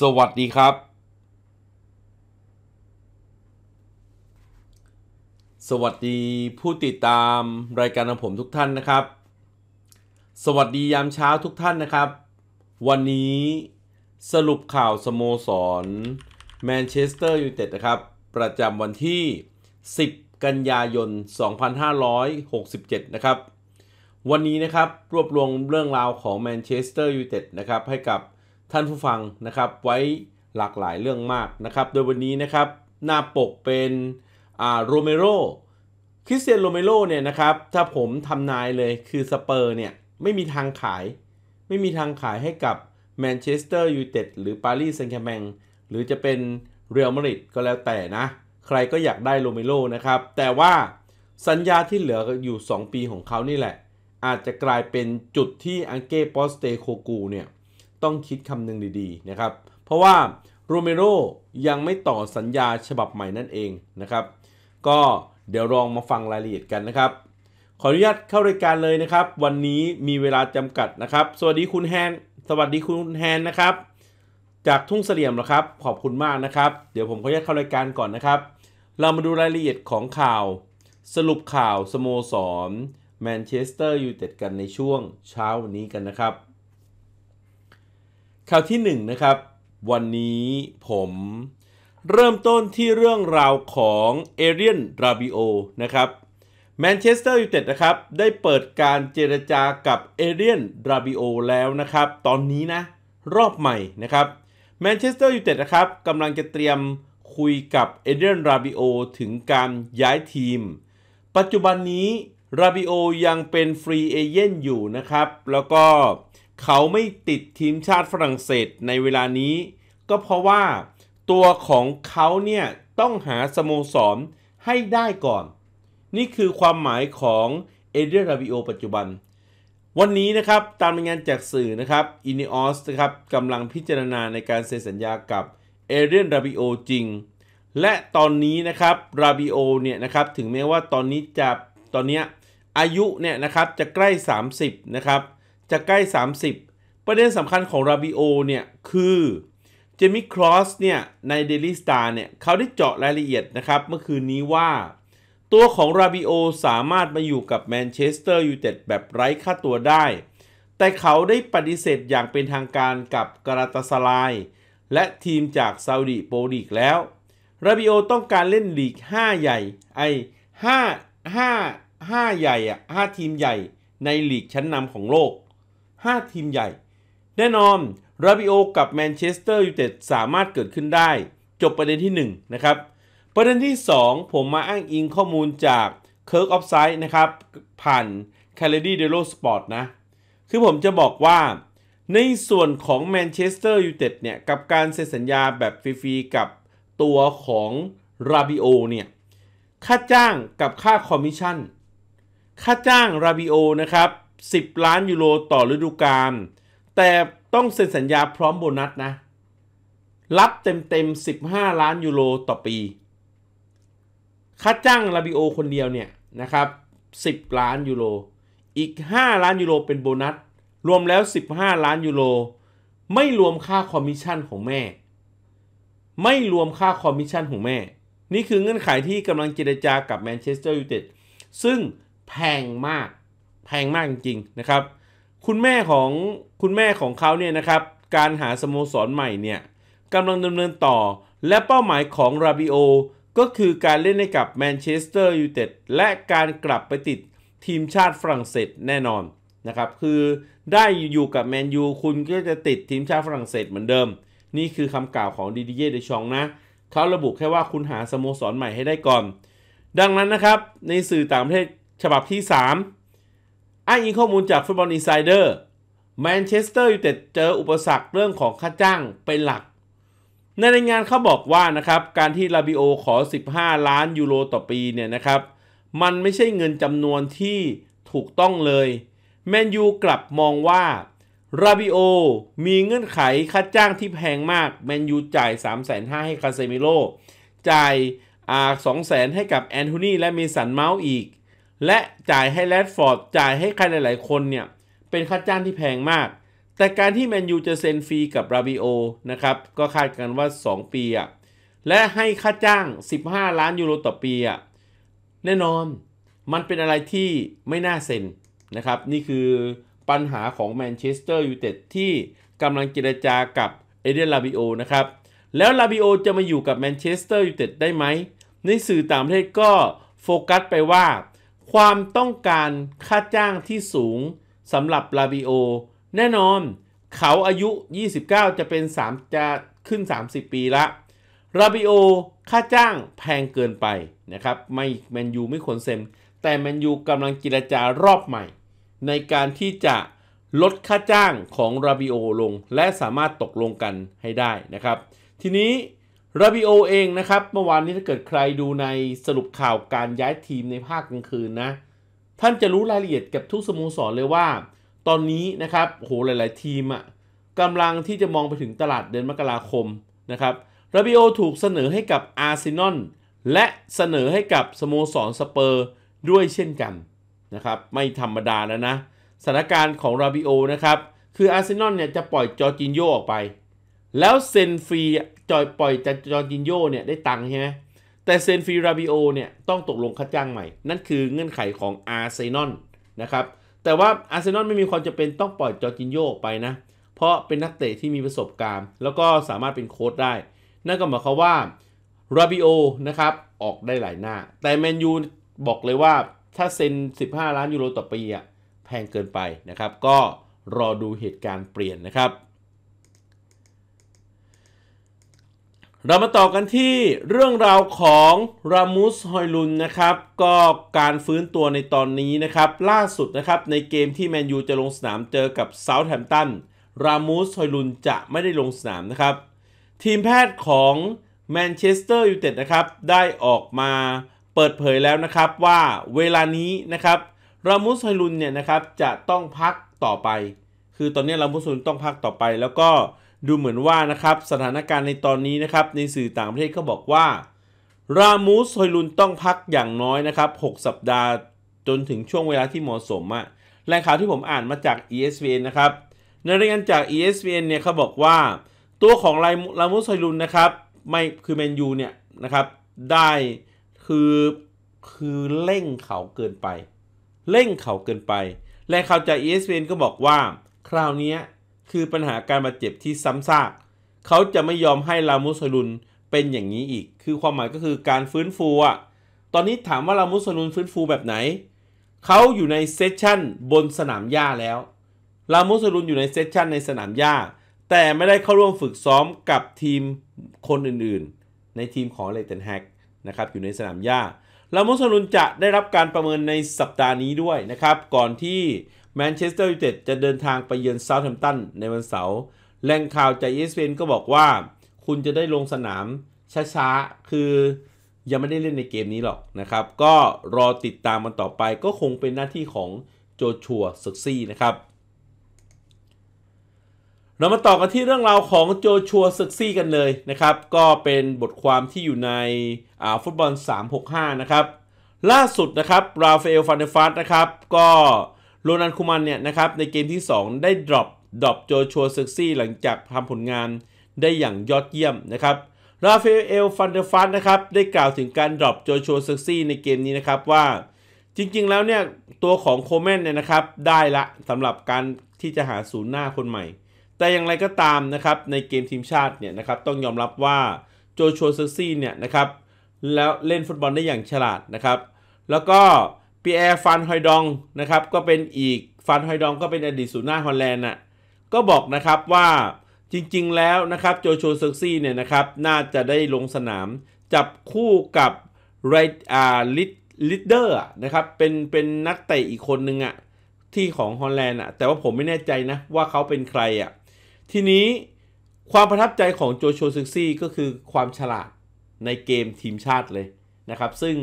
สวัสดีครับ สวัสดีผู้ติดตามรายการของผมทุกท่านนะครับ สวัสดียามเช้าทุกท่านนะครับ วันนี้สรุปข่าวสโมสรแมนเชสเตอร์ยูไนเต็ดนะครับ ประจำวันที่ 10 กันยายน 2567 นะครับ วันนี้นะครับ รวบรวมเรื่องราวของแมนเชสเตอร์ยูไนเต็ดนะครับ ให้กับท่านผู้ฟังนะครับ ไว้หลากหลายเรื่องมากนะครับ โดยวันนี้นะครับ หน้าปกเป็นอ่าโรเมโร คริสเตียนโรเมโรเนี่ยนะครับ ถ้าผมทำนายเลยคือสเปอร์เนี่ย ไม่มีทางขาย ไม่มีทางขายให้กับแมนเชสเตอร์ยูไนเต็ดหรือปารีสแซงต์แชร์แมงหรือจะเป็นเรอัลมาดริดก็แล้วแต่นะ ใครก็อยากได้โรเมโรนะครับ แต่ว่าสัญญาที่เหลืออยู่ 2 ปีของเขานี่แหละ อาจจะกลายเป็นจุดที่อังเก้ปอสเตโคกูเนี่ยต้องคิดคำนึงดีๆนะครับ เพราะว่าโรเมโรยังไม่ต่อสัญญาฉบับใหม่นั่นเองนะครับ ก็เดี๋ยวลองมาฟังรายละเอียดกันนะครับ ขออนุญาตเข้ารายการเลยนะครับ วันนี้มีเวลาจำกัดนะครับ สวัสดีคุณแฮน สวัสดีคุณแฮนนะครับจากทุ่งเสลี่ยมนะครับ ขอบคุณมากนะครับ เดี๋ยวผมขออนุญาตเข้ารายการก่อนนะครับ เรามาดูรายละเอียดของข่าว สรุปข่าวสโมสรแมนเชสเตอร์ยูไนเต็ดกันในช่วงเช้าวันนี้กันนะครับข่าวที่1นนะครับ วันนี้ผม เริ่มต้นที่เรื่องราวของเอเรียน ราบิโอนะครับแมนเชสเตอร์ยูไนเต็ดนะครับ ได้เปิดการเจรจากับเอเรียน ราบิโอแล้วนะครับ ตอนนี้นะรอบใหม่นะครับแมนเชสเตอร์ยูไนเต็ดนะครับกำลังจะเตรียมคุยกับเอเดนราบิโอถึงการย้ายทีม ปัจจุบันนี้ราบิโอยังเป็นฟรีเอเจนต์อยู่นะครับ แล้วก็เขาไม่ติดทีมชาติฝรั่งเศสในเวลานี้ ก็เพราะว่าตัวของเขาเนี่ยต้องหาสโมสรให้ได้ก่อน นี่คือความหมายของเอเดรราบิโอปัจจุบัน วันนี้นะครับตามรายงานจากสื่อนะครับอินิออสนะครับกำลังพิจารณาในการเซ็นสัญญากับเอเดรราบิโอจริง และตอนนี้นะครับราบิโอเนี่ยนะครับถึงแม้ว่าตอนนี้จะตอนนี้อายุเนี่ยนะครับจะใกล้ 30 นะครับจะใกล้ 30 ประเด็นสำคัญของราบิโอเนี่ย คือ เจมิครอสเนี่ย ใน Daily Star เนี่ยเขาได้เจาะรายละเอียดนะครับ เมื่อคืนนี้ว่า ตัวของราบิโอสามารถมาอยู่กับแมนเชสเตอร์ยูไนเต็ดแบบไร้ค่าตัวได้ แต่เขาได้ปฏิเสธอย่างเป็นทางการกับกราตาสลาย และทีมจากซาอุดีโปรลีกแล้วราบิโอต้องการเล่นลีก 5 ใหญ่ไอ้5 5 5 ใหญ่อะ5ทีมใหญ่ ในลีกชั้นนำของโลก5 ทีมใหญ่ แน่นอนราบิโอกับแมนเชสเตอร์ยูไนเต็ดสามารถเกิดขึ้นได้ จบประเด็นที่ 1 นะครับ ประเด็นที่ 2 ผมมาอ้างอิงข้อมูลจากร i r k o f s i ด e นะครับ ผ่าน c a l ี d y d โลสปอร์ตนะ คือผมจะบอกว่าในส่วนของแมนเชสเตอร์ยูไนเต็ดเนี่ยกับการเซ็นสัญญาแบบฟรีๆกับตัวของราบิโอเนี่ยค่าจ้างกับค่าคอมมิชชั่น ค่าจ้างราบิโอนะครับ10 ล้านยูโรต่อฤดูกาลแต่ต้องเซ็นสัญญาพร้อมโบนัสนะ รับเต็มๆ15 ล้านยูโรต่อปีค่าจ้างลาบิโอคนเดียวเนี่ยนะครับ 10 ล้านยูโรอีก 5 ล้านยูโรเป็นโบนัสรวมแล้ว 15 ล้านยูโรไม่รวมค่าคอมมิชชั่นของแม่ ไม่รวมค่าคอมมิชชั่นของแม่นี่คือเงื่อนไขที่กำลังเจรจากกับแมนเชสเตอร์ยูไนเต็ดซึ่งแพงมากแพงมากจริงๆนะครับ คุณแม่ของคุณแม่ของเขาเนี่ยนะครับ การหาสโมสรใหม่เนี่ยกำลังดำเนินต่อ และเป้าหมายของราบิโอ ก็คือการเล่นให้กับแมนเชสเตอร์ยูไนเต็ด และการกลับไปติดทีมชาติฝรั่งเศสแน่นอน นะครับ คือได้อยู่กับแมนยูคุณก็จะติดทีมชาติฝรั่งเศสเหมือนเดิม นี่คือคำกล่าวของดีดีเย่เดชองนะ เขาระบุแค่ว่าคุณหาสโมสรใหม่ให้ได้ก่อน ดังนั้นนะครับ ในสื่อต่างประเทศฉบับที่3อ้างอิงข้อมูลจากฟุตบอลอินไซเดอร์แมนเชสเตอร์ยูไนเต็ดเจออุปสรรคเรื่องของค่าจ้างเป็นหลัก ในรายงานเขาบอกว่านะครับ การที่ลาบิโอขอ 15 ล้านยูโรต่อปีเนี่ยนะครับ มันไม่ใช่เงินจำนวนที่ถูกต้องเลย แมนยูกลับมองว่าลาบิโอมีเงื่อนไขค่าจ้างที่แพงมากแมนยูจ่าย 3 5 0 0 0ให้คาเซมิโล จ่ายอ่า2 0 0 0 0 ให้กับแอนโทนีและเมสันเมาส์อีกและจ่ายให้แรดฟอร์ดจ่ายให้ใครหลายๆคนเนี่ย เป็นค่าจ้างที่แพงมาก แต่การที่แมนยูจะเซ็นฟรีกับราบิโอนะครับ ก็คาดกันว่า 2 ปีอะและให้ค่าจ้าง 15 ล้านยูโรต่อปีอะแน่นอนมันเป็นอะไรที่ไม่น่าเซ็นนะครับ นี่คือปัญหาของแมนเชสเตอร์ยูไนเต็ดที่กำลังเจรจากับเอเดนลาบิโอนะครับ แล้วลาบิโอจะมาอยู่กับแมนเชสเตอร์ยูไนเต็ดได้ไหมในสื่อต่างประเทศก็โฟกัสไปว่าความต้องการค่าจ้างที่สูงสำหรับลาบิโอแน่นอน เขาอายุ 29 จะเป็น 3 จะขึ้น 30 ปีละลาบิโอค่าจ้างแพงเกินไปนะครับไม่แมนยูไม่ควรเซ็นแต่แมนยูกำลังกิรจารอบใหม่ ในการที่จะลดค่าจ้างของลาบิโอลงและสามารถตกลงกันให้ได้นะครับ ทีนี้ราบิโอเองนะครับ เมื่อวานนี้ถ้าเกิดใครดูในสรุปข่าวการย้ายทีมในภาคกลางคืนนะ ท่านจะรู้รายละเอียดกับทุกสโมสรเลยว่า ตอนนี้นะครับโหหลายๆ ทีมอะกำลังที่จะมองไปถึงตลาดเดือนมกราคมนะครับราบิโอถูกเสนอให้กับอาร์เซนอลและเสนอให้กับสโมสรสเปอร์ด้วยเช่นกันนะครับไม่ธรรมดาแล้วนะสถานการณ์ของราบิโอนะครับ คืออาร์เซนอลเนี่ยจะปล่อยจอร์จินโยออกไปแล้วเซนฟรีจอยปล่อยจากจอร์จินโยเนี่ยได้ตังค์ใช่ไหมแต่เซนฟรีราบิโอเนี่ยต้องตกลงค่าจ้างใหม่ นั่นคือเงื่อนไขของอาร์เซนอลนะครับ แต่ว่าอาร์เซนอลไม่มีความจำเป็นต้องปล่อยจอร์จินโยออกไปนะ เพราะเป็นนักเตะที่มีประสบการณ์ แล้วก็สามารถเป็นโค้ชได้ นั่นก็หมายความว่าราบิโอนะครับออกได้หลายหน้า แต่แมนยูบอกเลยว่าถ้าเซ็น 15 ล้านยูโรต่อปีอะแพงเกินไปนะครับ ก็รอดูเหตุการณ์เปลี่ยนนะครับเรามาต่อกันที่เรื่องราวของรามูสฮอยลุน นะครับ ก็การฟื้นตัวในตอนนี้นะครับ ล่าสุดนะครับ ในเกมที่แมนยูจะลงสนามเจอกับเซาท์แฮมป์ตัน รามูสฮอยลุนจะไม่ได้ลงสนามนะครับ ทีมแพทย์ของแมนเชสเตอร์ยูไนเต็ดนะครับ ได้ออกมาเปิดเผยแล้วนะครับว่า เวลานี้นะครับ รามูสฮอยลุนเนี่ยนะครับ จะต้องพักต่อไป คือตอนนี้รามูสฮอยลุนต้องพักต่อไปแล้วก็ดูเหมือนว่านะครับ สถานการณ์ในตอนนี้นะครับ ในสื่อต่างประเทศก็บอกว่ารามูสฮอยลุนต้องพักอย่างน้อยนะครับ 6 สัปดาห์จนถึงช่วงเวลาที่เหมาะสมอะแหล่งข่าวที่ผมอ่านมาจาก ESPN นะครับในรายงานจาก ESPN เนี่ย เขาบอกว่าตัวของรามูสฮซยลุนนะครับ ไม่คือแมนยูเนี่ยนะครับ ได้คือ คือเร่งเขาเกินไปเร่งเขาเกินไปแหล่งข่าวจาก ESPN ก็บอกว่าคราวนี้คือปัญหาการบาดเจ็บที่ซ้ำซาก เขาจะไม่ยอมให้ลามุสลุนเป็นอย่างนี้อีก คือความหมายก็คือการฟื้นฟูอะตอนนี้ถามว่าลามุสลุนฟื้นฟูแบบไหน เขาอยู่ในเซสชั่นบนสนามหญ้าแล้วลามุสลุนอยู่ในเซสชั่นในสนามหญ้า แต่ไม่ได้เข้าร่วมฝึกซ้อมกับทีมคนอื่นๆ ในทีมของเลตันแฮกนะครับ อยู่ในสนามหญ้าลาโมสนุนจะได้รับการประเมินในสัปดาห์นี้ด้วยนะครับ ก่อนที่แมนเชสเตอร์ยูไนเต็ดจะเดินทางไปเยือนเซาท์แฮมป์ตันในวันเสาร์แหล่งข่าวจากเอสเนก็บอกว่าคุณจะได้ลงสนาม ช้าๆ คือ ยังไม่ได้เล่นในเกมนี้หรอกนะครับ ก็รอติดตามมันต่อไปก็คงเป็นหน้าที่ของโจชัวซุกซี่นะครับเรามาต่อกันที่เรื่องราวของโจชัวเซ็กซี่กันเลยนะครับ ก็เป็นบทความที่อยู่ในฟุตบอล 365 นะครับ ล่าสุดนะครับ ราฟาเอลฟานเดฟัสนะครับ ก็โรนันคูมันเนี่ยนะครับ ในเกมที่ 2 ได้ดรอปดรอปโจชัวเซ็กซี่หลังจากทำผลงานได้อย่างยอดเยี่ยมนะครับ ราฟาเอลฟันเดฟัสนะครับได้กล่าวถึงการดรอปโจชัวเซ็กซี่ในเกมนี้นะครับว่า จริงๆแล้วเนี่ยตัวของโคแมนเนี่ยนะครับได้ละสำหรับการที่จะหาศูนย์หน้าคนใหม่แต่อย่างไรก็ตามนะครับในเกมทีมชาติเนี่ยนะครับต้องยอมรับว่าโจชัวเซอร์ซี่เนี่ยนะครับแล้วเล่นฟุตบอลได้อย่างฉลาดนะครับแล้วก็ปีแอร์ฟานฮอยดองนะครับก็เป็นอีกฟานฮอยดองก็เป็นอดีตศูนย์หน้าฮอลแลนด์น่ะก็บอกนะครับว่าจริงๆแล้วนะครับโจชัวเซอร์ซี่เนี่ยนะครับน่าจะได้ลงสนามจับคู่กับไรอาลิดลิดเดอร์นะครับเป็นเป็นนักเตะอีกคนนึงอะ่ะที่ของฮอลแลนด์อ่ะแต่ว่าผมไม่แน่ใจนะว่าเขาเป็นใครอะ่ะทีนี้ความประทับใจของโจโชซึกซี่ก็คือความฉลาดในเกมทีมชาติเลยนะครับ ซึ่ง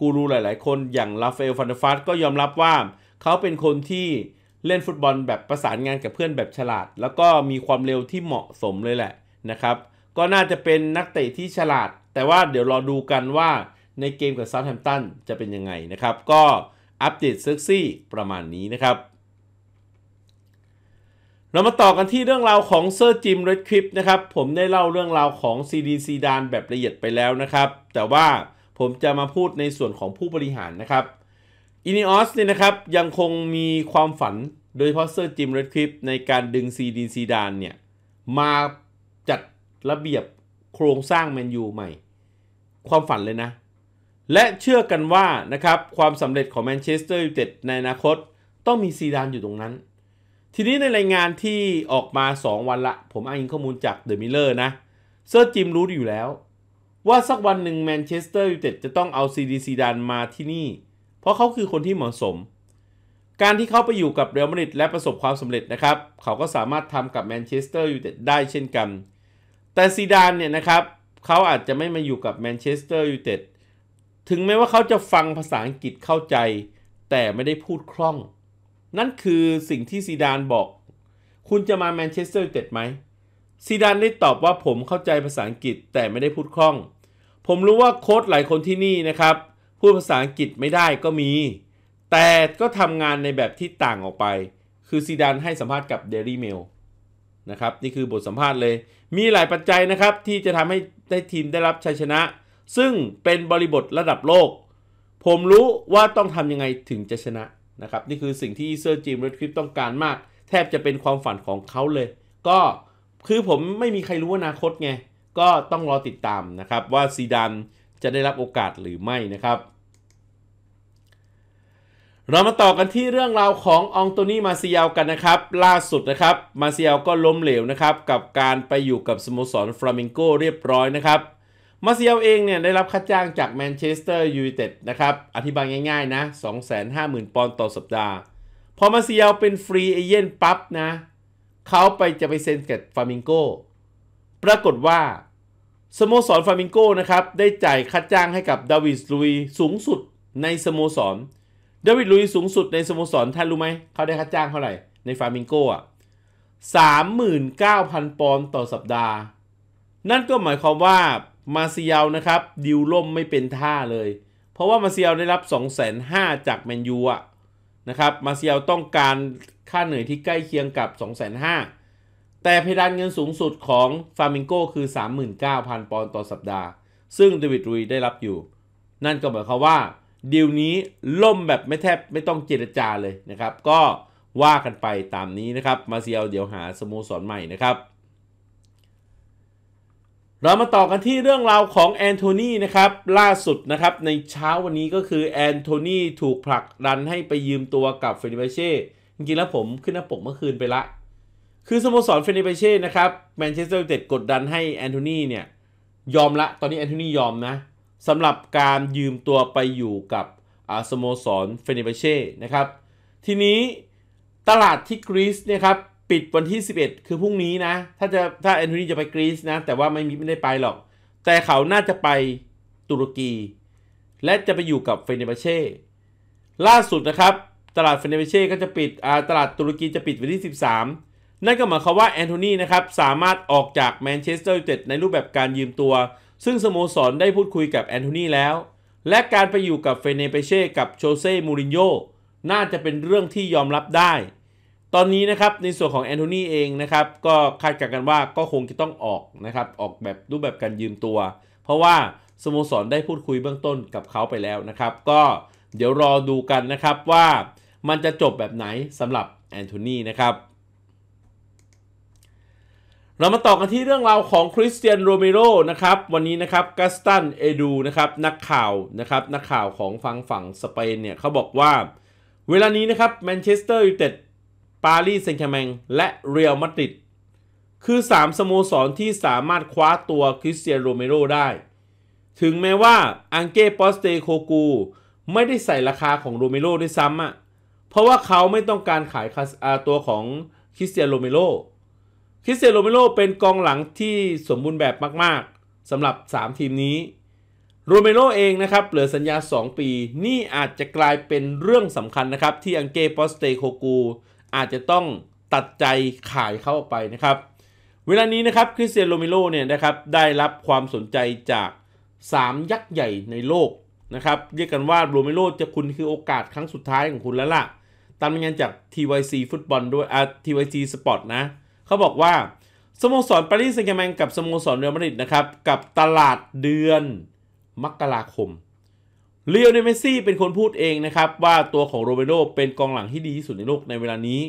กูรูหลาย ๆ คนอย่างลาเฟลฟันเดฟัสก็ยอมรับว่าเขาเป็นคนที่เล่นฟุตบอลแบบประสานงานกับเพื่อนแบบฉลาด แล้วก็มีความเร็วที่เหมาะสมเลยแหละนะครับ ก็น่าจะเป็นนักเตะที่ฉลาด แต่ว่าเดี๋ยวรอดูกันว่าในเกมกับซาวแฮมตันจะเป็นยังไงนะครับ ก็อัปเดตเซ็กซี่ประมาณนี้นะครับเรามาต่อกันที่เรื่องราวของเซอร์จิมเรดคลิปนะครับ ผมได้เล่าเรื่องราวของซีดีซีดานแบบละเอียดไปแล้วนะครับ แต่ว่าผมจะมาพูดในส่วนของผู้บริหารนะครับ อินิออสเนี่ยนะครับยังคงมีความฝันโดยเฉพาะเซอร์จิมเรดคลิปในการดึงซีดีซีดานเนี่ยมาจัดระเบียบโครงสร้างแมนยูใหม่ ความฝันเลยนะ และเชื่อกันว่านะครับ ความสำเร็จของแมนเชสเตอร์ยูไนเต็ดในอนาคตต้องมีซีดานอยู่ตรงนั้นทีนี้ในรายงานที่ออกมา 2 วันละ ผมอ้างอิงข้อมูลจากเดอะมิลเลอร์นะเซอร์จิมรู้อยู่แล้ว ว่าสักวันหนึ่งแมนเชสเตอร์ยูไนเต็ดจะต้องเอาซีดีซีดานมาที่นี่ เพราะเขาคือคนที่เหมาะสม การที่เขาไปอยู่กับเรอัลมาดริดและประสบความสำเร็จนะครับ เขาก็สามารถทำกับแมนเชสเตอร์ยูไนเต็ดได้เช่นกัน แต่ซีดานเนี่ยนะครับ เขาอาจจะไม่มาอยู่กับแมนเชสเตอร์ยูไนเต็ดถึงแม้ว่าเขาจะฟังภาษาอังกฤษเข้าใจ แต่ไม่ได้พูดคล่องนั่นคือสิ่งที่ซีดานบอก คุณจะมาแมนเชสเตอร์ยูไนเต็ดไหมซีดานได้ตอบว่าผมเข้าใจภาษาอังกฤษแต่ไม่ได้พูดคล่อง ผมรู้ว่าโค้ชหลายคนที่นี่นะครับพูดภาษาอังกฤษไม่ได้ก็มี แต่ก็ทำงานในแบบที่ต่างออกไป คือซีดานให้สัมภาษณ์กับ Daily Mail นะครับนี่คือบทสัมภาษณ์เลย มีหลายปัจจัยนะครับ ที่จะทำให้ได้ทีมได้รับชัยชนะ ซึ่งเป็นบริบทระดับโลก ผมรู้ว่าต้องทำยังไงถึงจะชนะนะครับนี่คือสิ่งที่เซอร์จิมเรดคลิปต้องการมาก แทบจะเป็นความฝันของเขาเลยก็คือผมไม่มีใครรู้อนาคตไง ก็ต้องรอติดตามนะครับว่าซีดานจะได้รับโอกาสหรือไม่นะครับเรามาต่อกันที่เรื่องราวขององโตนีมาเซียลกันนะครับ ล่าสุดนะครับมาเซียลก็ล้มเหลวนะครับกับการไปอยู่กับสโมสรฟลามิงโกเรียบร้อยนะครับมาเซียลเองเนี่ยได้รับค่าจ้างจากแมนเชสเตอร์ยูไนเต็ดนะครับ อธิบายง่ายๆ นะ 250,000ปอนด์ต่อสัปดาห์ พอมาเซียลเป็นฟรีเอเย่นปั๊บนะ เขาไปจะไปเซ็นกับฟามิงโกปรากฏว่า สโมสรฟามิงโกนะครับ ได้จ่ายค่าจ้างให้กับดาวิดลุยสูงสุดในสโมสร ดาวิดลุยสูงสุดในสโมสร ท่านรู้ไหม เขาได้ค่าจ้างเท่าไหร่ในฟามิงโกอ่ะ39,000 ปอนด์ต่อสัปดาห์ นั่นก็หมายความว่ามาเซียลนะครับ ดิวล่มไม่เป็นท่าเลย เพราะว่ามาเซียลได้รับ 2 5 0 0 0 จากแมนยูอะนะครับมาเซียลต้องการค่าเหนื่อยที่ใกล้เคียงกับ 2 5 0 0 0แต่เพดานเงินสูงสุดของฟาร์มิงโกคือ 39,000 ปอนด์ต่อสัปดาห์ ซึ่งเดวิดรุยได้รับอยู่ นั่นก็หมายความว่าดีลนี้ล่มแบบไม่แทบไม่ต้องเจรจาเลยนะครับ ก็ว่ากันไปตามนี้นะครับมาเซียลเดี๋ยวหาสโมสรใหม่นะครับเรามาต่อกันที่เรื่องราวของแอนโทนีนะครับล่าสุดนะครับในเช้าวันนี้ก็คือแอนโทนีถูกผลักดันให้ไปยืมตัวกับเฟนิเบเช่จริงๆแล้วผมขึ้นหน้าปกเมื่อคืนไปละ คือสโมสรเฟนิเบเช่นะครับแมนเชสเตอร์ยูไนเต็ดกดดันให้แอนโทนีเนี่ย ยอมละตอนนี้แอนโทนียอมนะสำหรับการยืมตัวไปอยู่กับสโมสรเฟนิเบเช่นะครับ ทีนี้ตลาดที่กรีซเนี่ยครับปิดวันที่ 11 คือพรุ่งนี้นะ ถ้าจะถ้าแอนโทนีจะไปกรีซนะ แต่ว่าไม่มีไม่ได้ไปหรอก แต่เขาน่าจะไปตุรกี และจะไปอยู่กับเฟเนบาเช่ล่าสุดนะครับ ตลาดเฟเนบาเช่ก็จะปิดตลาดตุรกีจะปิดวันที่ 13 นั่นก็หมายความว่าแอนโทนีนะครับ สามารถออกจากแมนเชสเตอร์ยูไนเต็ดในรูปแบบการยืมตัว ซึ่งสโมสรได้พูดคุยกับแอนโทนีแล้ว และการไปอยู่กับเฟเนเปเช่ กับโชเซ่ มูรินโญ่น่าจะเป็นเรื่องที่ยอมรับได้ตอนนี้นะครับในส่วนของแอนโทนีเองนะครับก็คาดการณ์กันว่าก็คงจะต้องออกนะครับออกแบบรูปแบบการยืมตัว เพราะว่าสโมสรได้พูดคุยเบื้องต้นกับเขาไปแล้วนะครับ ก็เดี๋ยวรอดูกันนะครับว่ามันจะจบแบบไหนสำหรับแอนโทนีนะครับ เรามาต่อกันที่เรื่องราวของคริสเตียนโรเมโรนะครับวันนี้นะครับกัสตันเอดูนะครับนักข่าวนะครับนักข่าวของฝั่งฝั่งสเปนเนี่ยเขาบอกว่า เวลานี้นะครับแมนเชสเตอร์ยูไนเต็ดปารีสแซงต์แชร์แมงและเรอัลมาดริด คือ 3สโมสรที่สามารถคว้าตัวคริสเตียนโรเมโรได้ ถึงแม้ว่าอังเก้ปอสเตโคกูไม่ได้ใส่ราคาของโรเมโรด้วยซ้ำอะ่ะเพราะว่าเขาไม่ต้องการขายตัวของคริสเตียนโรเมโรคริสเตียนโรเมโรเป็นกองหลังที่สมบูรณ์แบบมากๆสำหรับ 3 ทีมนี้โรเมโรเองนะครับเหลือสัญญา 2 ปีนี่อาจจะกลายเป็นเรื่องสำคัญนะครับ ที่อังเก้ปอสเตโคกูอาจจะต้องตัดใจขายเข้าไปนะครับ เวลานี้นะครับ คริสเตียนโรเมโลเนี่ยนะครับ ได้รับความสนใจจาก 3 ยักษ์ใหญ่ในโลก นะครับ เรียกกันว่าโรเมโลจะคุณคือโอกาสครั้งสุดท้ายของคุณแล้วล่ะ ตามรายงานจาก TYC ฟุตบอลด้วยอ่า TYC สปอร์ตนะ เขาบอกว่าสโมสรปารีสแซงต์แมงกับสโมสรเรอัลมาดริดนะครับ กับตลาดเดือน มกราคมเลียวเนเมซี่เป็นคนพูดเองนะครับ ว่าตัวของโรเบโรเป็นกองหลังที่ดีที่สุดในโลกในเวลานี้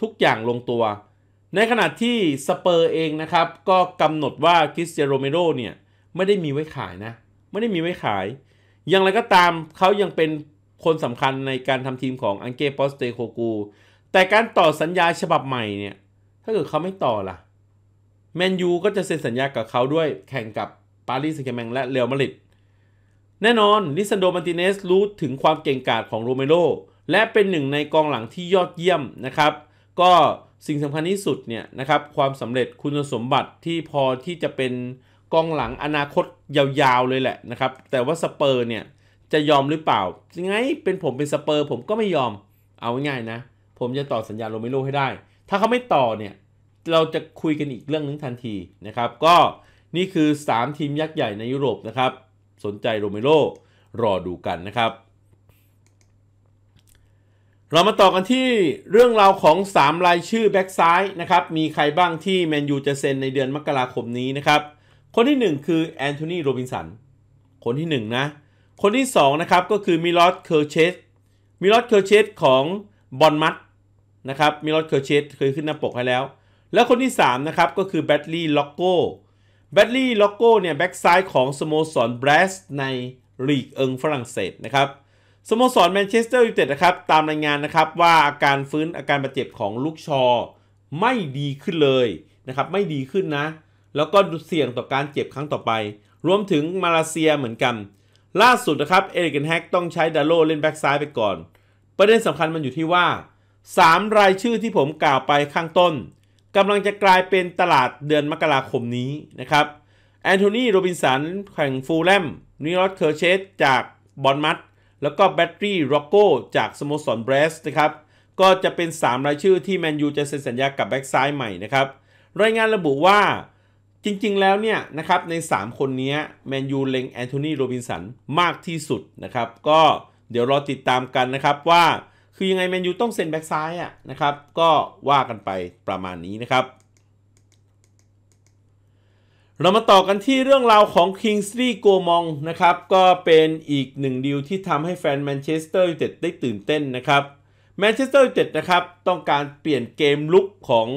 ทุกอย่างลงตัว ในขณะที่สเปอร์เองนะครับ ก็กำหนดว่าคริสเตียโรเมโรเนี่ย ไม่ได้มีไว้ขายนะ ไม่ได้มีไว้ขาย อย่างไรก็ตามเขายังเป็นคนสำคัญในการทำทีมของอังเกปอสเตโคกูแต่การต่อสัญญาฉบับใหม่เนี่ย ถ้าเกิดเขาไม่ต่อล่ะแมนยูก็จะเซ็นสัญญากับเขาด้วยแข่งกับปารีสแซงต์แมงและเรอัลมาดริดแน่นอนลิซันโดมาติเนสรู้ถึงความเก่งกาจของโรเมโรและเป็นหนึ่งในกองหลังที่ยอดเยี่ยมนะครับ ก็สิ่งสำคัญที่สุดเนี่ยนะครับความสำเร็จคุณสมบัติที่พอที่จะเป็นกองหลังอนาคตยาวๆเลยแหละนะครับ แต่ว่าสเปอร์เนี่ยจะยอมหรือเปล่าไงเป็นผมเป็นสเปอร์ ผมก็ไม่ยอมเอาง่ายๆนะผมจะต่อสัญญาโรเมโรให้ได้ ถ้าเขาไม่ต่อเนี่ยเราจะคุยกันอีกเรื่องนึงทันทีนะครับก็นี่คือ 3 ทีมยักษ์ใหญ่ในยุโรปนะครับสนใจโรเมโรรอดูกันนะครับ เรามาต่อกันที่เรื่องราวของ 3 รายชื่อแบ็กซ้ายนะครับ มีใครบ้างที่แมนยูจะเซ็นในเดือนมกราคมนี้นะครับ คนที่ 1 คือแอนโทนีโรบินสัน คนที่ 1 นะ คนที่ 2 นะครับ ก็คือมิลอสเคอร์เชสมิลอสเคอร์เชสของบอลมัตนะครับ มิลอสเคอร์เชสเคยขึ้นหน้าปกให้แล้ว และคนที่ 3 นะครับ ก็คือแบดลีย์ล็อกโกแบดลี่ล็อกโก้เนี่ยแบ็กซ้ายของสโมสรแบรสในลีกเอิงฝรั่งเศสนะครับสโมสรแมนเชสเตอร์ยูไนเต็ดนะครับ ตามรายงานนะครับ ว่าอาการฟื้นอาการบาดเจ็บของลูกชอ ไม่ดีขึ้นเลยนะครับ ไม่ดีขึ้นนะ แล้วก็เสี่ยงต่อการเจ็บครั้งต่อไป รวมถึงมาเลเซียเหมือนกัน ล่าสุดนะครับเอริกเนแฮกต้องใช้ดาโลเล่นแบ็กซ้ายไปก่อน ประเด็นสำคัญมันอยู่ที่ว่า 3 รายชื่อที่ผมกล่าวไปข้างต้นกำลังจะกลายเป็นตลาดเดือนมกราคมนี้นะครับ แอนโทนีโรบินสันแข่งฟูลแลมนิโรสเคอร์เชสจากบอนมัตแล้วก็แบตตรีร็อกโกจากสโมสรเบรสนะครับ ก็จะเป็น 3 รายชื่อที่แมนยูจะเซ็นสัญญากับแบ็กซ้ายใหม่นะครับรายงานระบุว่าจริงๆแล้วเนี่ยนะครับใน 3 คนนี้แมนยูเล็งแอนโทนีโรบินสันมากที่สุดนะครับก็เดี๋ยวรอติดตามกันนะครับว่าคือยังไงแมนยูต้องเซ็นแบ็กซ้ายอ่ะนะครับ ก็ว่ากันไปประมาณนี้นะครับ เรามาต่อกันที่เรื่องราวของคิงส์ลีย์โกมองนะครับ ก็เป็นอีกหนึ่งดีลที่ทำให้แฟนแมนเชสเตอร์ยูไนเต็ดได้ตื่นเต้นนะครับแมนเชสเตอร์ยูไนเต็ดนะครับ ต้องการเปลี่ยนเกมลุกของ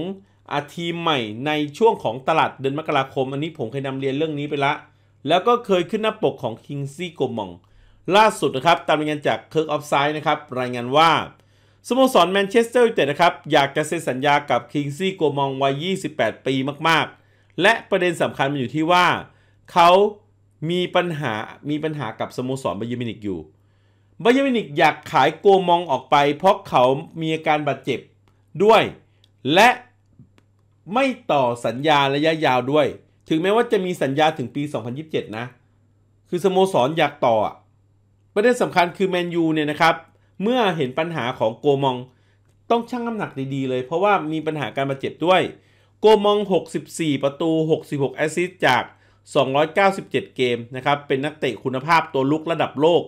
อาทีมใหม่ในช่วงของตลาดเดือนมกราคม อันนี้ผมเคยนำเรียนเรื่องนี้ไปละ แล้วก็เคยขึ้นหน้าปกของคิงลี่โกมองล่าสุดนะครับตามรายงานจากเคิร์กออฟไซด์นะครับรายงานว่า สโมสรแมนเชสเตอร์ยูไนเต็ดนะครับอยากจะเซ็นสัญญากับคิงซี่โกมองวัย 28 ปีมากๆ และประเด็นสำคัญมันอยู่ที่ว่า เขามีปัญหา มีปัญหากับสโมสรบาเยมินิกอยู่บาเยมินิกอยากขายโกมองออกไปเพราะเขามีอาการบาดเจ็บด้วย และไม่ต่อสัญญาระยะยาวด้วย ถึงแม้ว่าจะมีสัญญาถึงปี 2027 นะ คือสโมสรออยากต่อประเด็นสำคัญคือแมนยูเนี่ยนะครับ เมื่อเห็นปัญหาของโกมอง ต้องชั่งน้ำหนักดีๆ เลยเพราะว่ามีปัญหาการบาดเจ็บด้วยโกมอง 64 ประตู 66 แอสซิสต์จาก 297 เกมนะครับ เป็นนักเตะคุณภาพตัวลุกระดับโลก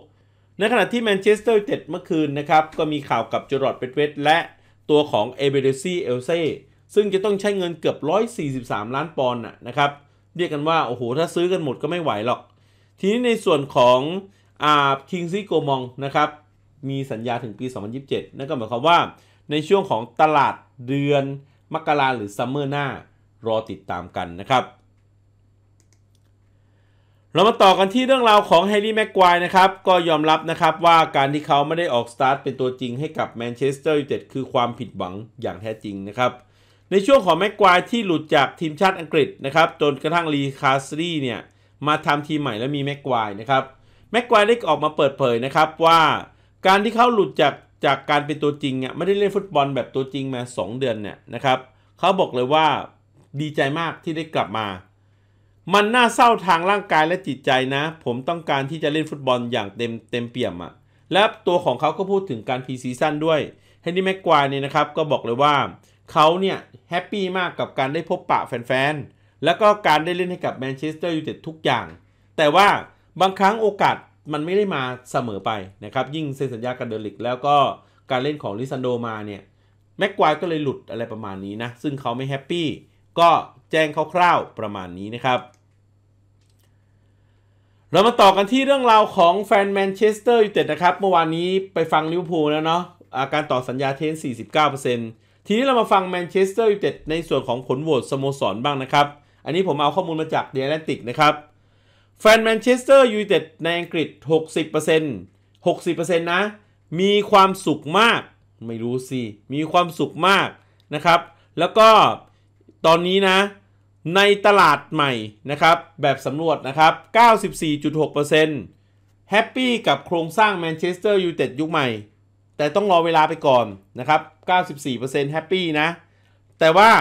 ในขณะที่แมนเชสเตอร์ยูไนเต็ดเมื่อคืนนะครับ ก็มีข่าวกับจอร์ดเปเวตและตัวของเอเบเดซี่เอลเซซึ่งจะต้องใช้เงินเกือบ 143 ล้านปอนด์นะครับเรียกกันว่าโอ้โหถ้าซื้อกันหมดก็ไม่ไหวหรอก ทีนี้ในส่วนของอาคิงซีโกมองนะครับ มีสัญญาถึงปี 2027 นั่นก็หมายความว่าในช่วงของตลาดเดือนมกราหรือซัมเมอร์หน้า รอติดตามกันนะครับ เรามาต่อกันที่เรื่องราวของแฮร์รี่แม็กควายนะครับ ก็ยอมรับนะครับว่าการที่เขาไม่ได้ออกสตาร์ทเป็นตัวจริงให้กับแมนเชสเตอร์ยูไนเต็ด คือความผิดหวังอย่างแท้จริงนะครับ ในช่วงของแม็กควายที่หลุดจากทีมชาติอังกฤษนะครับจนกระทั่งลีคาสรีเนี่ยมาทำทีมใหม่และมีแม็กควายนะครับแม็กควายได้ออกมาเปิดเผยนะครับ ว่าการที่เขาหลุดจากจากการเป็นตัวจริงอ่ยไม่ได้เล่นฟุตบอลแบบตัวจริงมา 2 เดือนเนี่ยนะครับเขาบอกเลยว่าดีใจมากที่ได้กลับมา มัน น่าเศร้าทางร่างกายและจิตใจนะ ผมต้องการที่จะเล่นฟุตบอลอย่างเต็มเต็ม เปี่ยมอะ่ะและตัวของเขาก็พูดถึงการพรีซีซั่นด้วยเฮนรี่แม็กควายเนี่ยนะครับก็บอกเลยว่าเขาเนี่ยแฮปปี้มากกับการได้พบปะแฟนๆแล้วก็การได้เล่นให้กับแมนเชสเตอร์ยูไนเต็ดทุกอย่างแต่ว่าบางครั้งโอกาสมันไม่ได้มาเสมอไปนะครับ ยิ่งเซ็นสัญญากับเดลิกแล้วก็การเล่นของลิซันโดมา เนี่ย แม็กควายก็เลยหลุดอะไรประมาณนี้นะซึ่งเขาไม่แฮปปี้ ก็แจ้งคร่าวๆประมาณนี้นะครับ เรามาต่อกันที่เรื่องราวของแฟนแมนเชสเตอร์ยูไนเต็ดนะครับ เมื่อวานนี้ไปฟังลิเวอร์พูลแล้วเนาะอาการต่อสัญญาเทน49%ทีนี้เรามาฟังแมนเชสเตอร์ยูไนเต็ดในส่วนของผลโหวตสโมสรบ้างนะครับอันนี้ผมเอาข้อมูลมาจากเดลแลนติกนะครับแฟนแมนเชสเตอร์ยูไนเต็ดในอังกฤษ 60% 60%นะ มีความสุขมาก ไม่รู้สิ มีความสุขมากนะครับ แล้วก็ตอนนี้นะ ในตลาดใหม่นะครับ แบบสำรวจนะครับ 94.6%แฮปปี้กับโครงสร้างแมนเชสเตอร์ยูไนเต็ดยุคใหม่ แต่ต้องรอเวลาไปก่อนนะครับ 94%แฮปปี้นะ แต่ว่า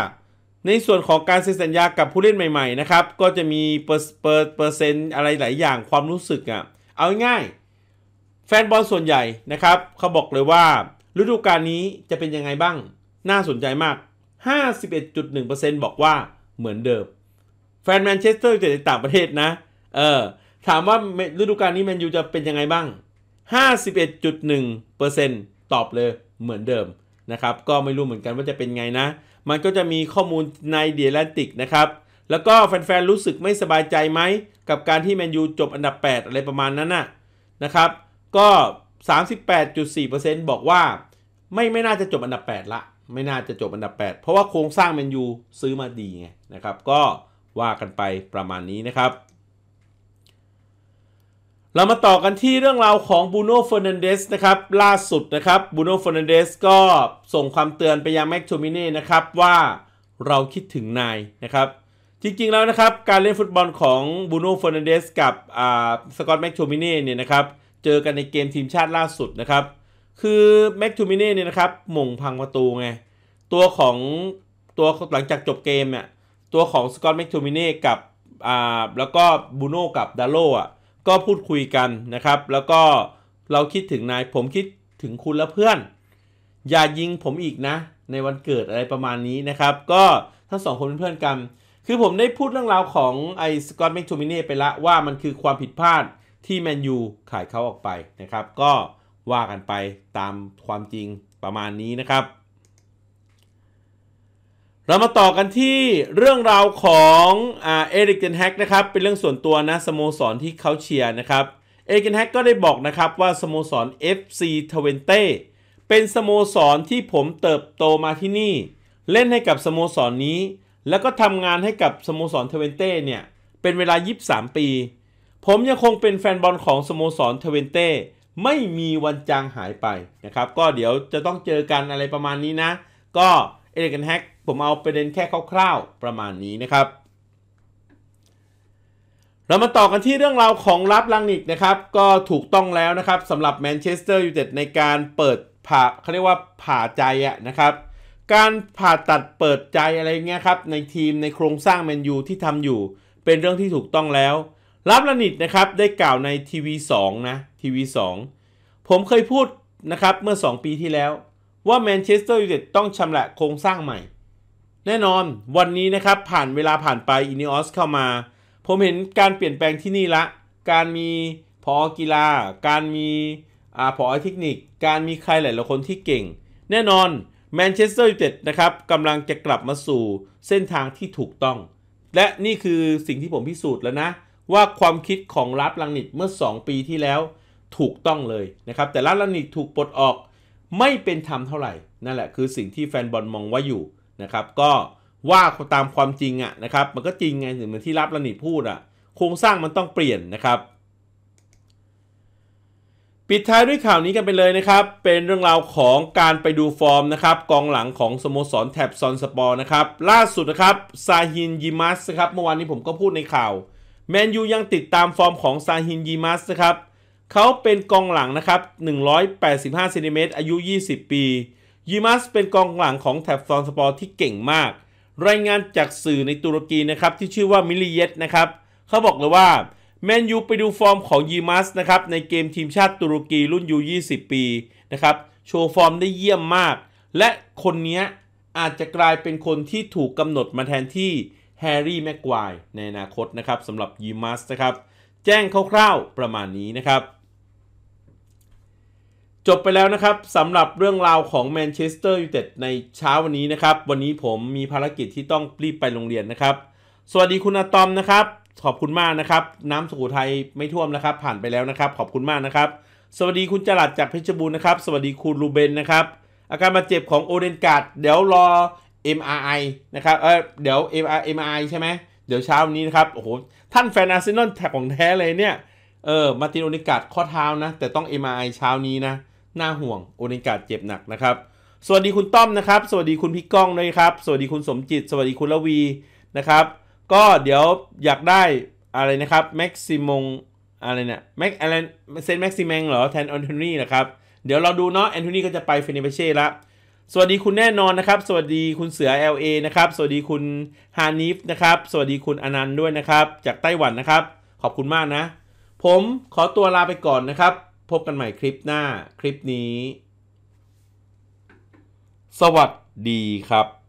ในส่วนของการเซ็นสัญญากับผู้เล่นใหม่ๆนะครับ ก็จะมีเปอร์เปอร์เปอร์เซ็นต์อะไรหลายอย่างความรู้สึกอะ่ะเอาง่ายแฟนบอลส่วนใหญ่นะครับ เขาบอกเลยว่าฤดูกาลนี้จะเป็นยังไงบ้าง น่าสนใจมาก 51.1%บอกว่าเหมือนเดิมแฟนแมนเชสเตอร์จยูในต่างประเทศนะ เออ ถามว่าฤดูกาลนี้แมนยูจะเป็นยังไงบ้าง 51.1%ตอบเลยเหมือนเดิมนะครับก็ไม่รู้เหมือนกันว่าจะเป็นไงนะมันก็จะมีข้อมูลในเดียแลนติกนะครับ แล้วก็แฟนๆ รู้สึกไม่สบายใจไหม กับการที่แมนยูจบอันดับ 8 อะไรประมาณนั้นนะนะครับ ก็ 38.4%บอกว่า ไม่ไม่น่าจะจบอันดับ 8ละ ไม่น่าจะจบอันดับ 8 เพราะว่าโครงสร้างแมนยูซื้อมาดีไงนะครับ ก็ว่ากันไปประมาณนี้นะครับเรามาต่อกันที่เรื่องราวของบูโน่เฟอร์นันเดสนะครับล่าสุดนะครับบูโน่เฟอร์นันเดสก็ส่งความเตือนไปยังแม็กโทมินีนะครับว่าเราคิดถึงนายนะครับจริงๆแล้วนะครับ การเล่นฟุตบอลของบูโน่เฟอร์นันเดสกับสกอตแม็กโทมินีเนี่ยนะครับเจอกันในเกมทีมชาติล่าสุดนะครับ คือแม็กโทมินีเนี่ยนะครับมงพังประตูไง ตัวของ ตัวหลังจากจบเกมเนี่ยตัวของสกอตแม็กโทมินีกับแล้วก็บูโน่กับดาโลอ่ะก็พูดคุยกันนะครับ แล้วก็เราคิดถึงนายผมคิดถึงคุณและเพื่อน อย่ายิงผมอีกนะ ในวันเกิดอะไรประมาณนี้นะครับ ก็ทั้งสองคนเป็นเพื่อนกัน คือผมได้พูดเรื่องราวของไอ้สกอตแมคโทมิเน่ไปละว่ามันคือความผิดพลาดที่แมนยูขายเขาออกไปนะครับ ก็ว่ากันไปตามความจริงประมาณนี้นะครับเรามาต่อกันที่เรื่องราวของเอริกเจนแฮกนะครับเป็นเรื่องส่วนตัวนะสโมสรที่เขาเชียร์นะครับเอริกเจนแฮกก็ได้บอกนะครับว่าสโมสร FC t w e n t e เป็นสโมสรที่ผมเติบโตมาที่นี่ เล่นให้กับสโมสรนนี้ แล้วก็ทำงานให้กับสโมสรเทเวนเต้เนี่ยเป็นเวลา 23 ปี ผมยังคงเป็นแฟนบอลของสโมสรเทเวนเต้ไม่มีวันจางหายไปนะครับก็เดี๋ยวจะต้องเจอกันอะไรประมาณนี้นะ ก็เอริกเจนแฮกผมเอาประเด็นแค่คร่าว ๆ ประมาณนี้นะครับ เรามาต่อกันที่เรื่องราวของรับลังนิกนะครับ ก็ถูกต้องแล้วนะครับสำหรับแมนเชสเตอร์ยูไนเต็ดในการเปิดผ่าเขาเรียกว่าผ่าใจอะนะครับ การผ่าตัดเปิดใจอะไรเงี้ยครับในทีมในโครงสร้างแมนยูที่ทำอยู่ เป็นเรื่องที่ถูกต้องแล้ว รับลังนิดนะครับได้กล่าวในทีวี2นะทีวี 2 ผมเคยพูดนะครับเมื่อ 2 ปีที่แล้ว ว่าแมนเชสเตอร์ยูไนเต็ดต้องชำระโครงสร้างใหม่แน่นอนวันนี้นะครับผ่านเวลาผ่านไปอนิออสเข้ามา ผมเห็นการเปลี่ยนแปลงที่นี่ละ การมีพอกีฬา การมีอาพอเทคนิค การมีใครหลายๆคนที่เก่ง แน่นอนแมนเชสเตอร์ยูไนเต็ดนะครับกำลังจะกลับมาสู่เส้นทางที่ถูกต้อง และนี่คือสิ่งที่ผมพิสูจน์แล้วนะ ว่าความคิดของรัฐลังนิตเมื่อ 2 ปีที่แล้วถูกต้องเลยนะครับแต่รัฐลังนิตถูกปลดออกไม่เป็นธรรมเท่าไหร่นั่นแหละคือสิ่งที่แฟนบอลมองว่าอยู่นะครับก็ว่าตามความจริงอะนะครับมันก็จริงไงเหมือนที่รับระนิพูดอะโครงสร้างมันต้องเปลี่ยนนะครับ ปิดท้ายด้วยข่าวนี้กันไปเลยนะครับ เป็นเรื่องราวของการไปดูฟอร์มนะครับกองหลังของสโมสรแท็บซอนสปอร์นะครับล่าสุดนะครับซาฮินยิมัสครับเมื่อวานนี้ผมก็พูดในข่าวแมนยูยังติดตามฟอร์มของซาฮินยิมัสนะครับเขาเป็นกองหลังนะครับ 185ซนติเมตรอายุ 20 ปียิมัสเป็นกองหลังของแ็บซอนสปอร์ที่เก่งมาก รายงานจากสื่อในตุรกีนะครับที่ชื่อว่ามิลิเยตนะครับเขาบอกเลยว่าแมนยูไปดูฟอร์มของยิมัสนะครับในเกมทีมชาติตุรกีรุ่นยู20 ปีนะครับโชว์ฟอร์มได้เยี่ยมมาก และคนนี้อาจจะกลายเป็นคนที่ถูกกำหนดมาแทนที่แฮร์รี่แม็กควายในอนาคตนะครับสำหรับยิมัสนะครับ แจ้งคร่าวๆประมาณนี้นะครับจบไปแล้วนะครับสำหรับเรื่องราวของแมนเชสเตอร์ยูไนเต็ดในเช้าวันนี้นะครับ วันนี้ผมมีภารกิจที่ต้องรีบไปโรงเรียนนะครับ สวัสดีคุณอะตอมนะครับ ขอบคุณมากนะครับ น้ำสุโไทยไม่ท่วมนะครับ ผ่านไปแล้วนะครับ ขอบคุณมากนะครับ สวัสดีคุณจรัดจากเพชรบูรณ์นะครับ สวัสดีคุณรูเบนนะครับอาการบาดเจ็บของโอเดนการ์ดเดี๋ยวรอ MRI นะครับเออเดี๋ยว MRI ใช่ไหมเดี๋ยวเช้านี้นะครับโอ้โหท่านแฟนอาร์เซนอลแท็กของแท้เลยเนี่ยเออมาตินโอเดนกาดข้อเท้านะแต่ต้อง MRI เช้านี้นะน่าห่วงโอนิกาเจ็บหนักนะครับ สวัสดีคุณต้อมนะครับ สวัสดีคุณพี่ก้องด้วยครับสวัสดีคุณสมจิต สวัสดีคุณละวีนะครับ ก็เดี๋ยวอยากได้อะไรนะครับแม็กซิมงอะไรเนี่ยแม็กอะไรเซนแม็กซิแมงเหรอแทนแอนโทนีนะครับเดี๋ยวเราดูเนาะแอนโทนีก็จะไปเฟเนเปเช่ละสวัสดีคุณแน่นอนนะครับ สวัสดีคุณเสือ LA นะครับสวัสดีคุณฮานิฟนะครับสวัสดีคุณอนันต์ด้วยนะครับ จากไต้หวันนะครับ ขอบคุณมากนะ ผมขอตัวลาไปก่อนนะครับพบกันใหม่คลิปหน้าคลิปนี้ สวัสดีครับ